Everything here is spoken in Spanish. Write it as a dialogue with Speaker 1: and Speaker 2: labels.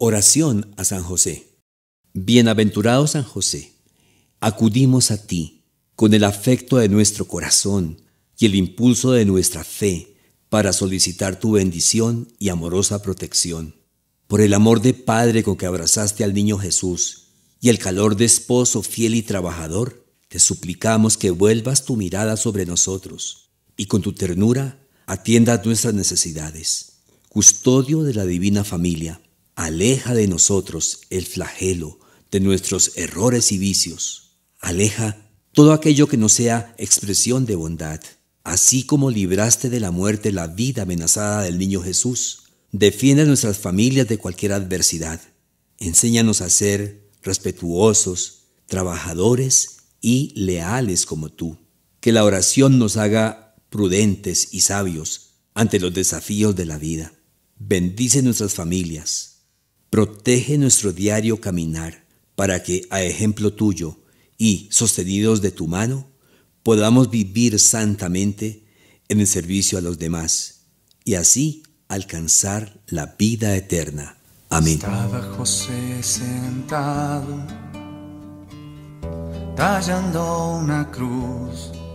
Speaker 1: Oración a San José. Bienaventurado San José, acudimos a ti con el afecto de nuestro corazón y el impulso de nuestra fe para solicitar tu bendición y amorosa protección. Por el amor de Padre con que abrazaste al niño Jesús y el calor de esposo fiel y trabajador, te suplicamos que vuelvas tu mirada sobre nosotros y con tu ternura atiendas nuestras necesidades. Custodio de la Divina Familia Aleja de nosotros el flagelo de nuestros errores y vicios. Aleja todo aquello que no sea expresión de bondad. Así como libraste de la muerte la vida amenazada del niño Jesús, defiende a nuestras familias de cualquier adversidad. Enséñanos a ser respetuosos, trabajadores y leales como tú. Que la oración nos haga prudentes y sabios ante los desafíos de la vida. Bendice nuestras familias, Protege nuestro diario caminar para que, a ejemplo tuyo y sostenidos de tu mano, podamos vivir santamente en el servicio a los demás y así alcanzar la vida eterna. Amén. José tallando una cruz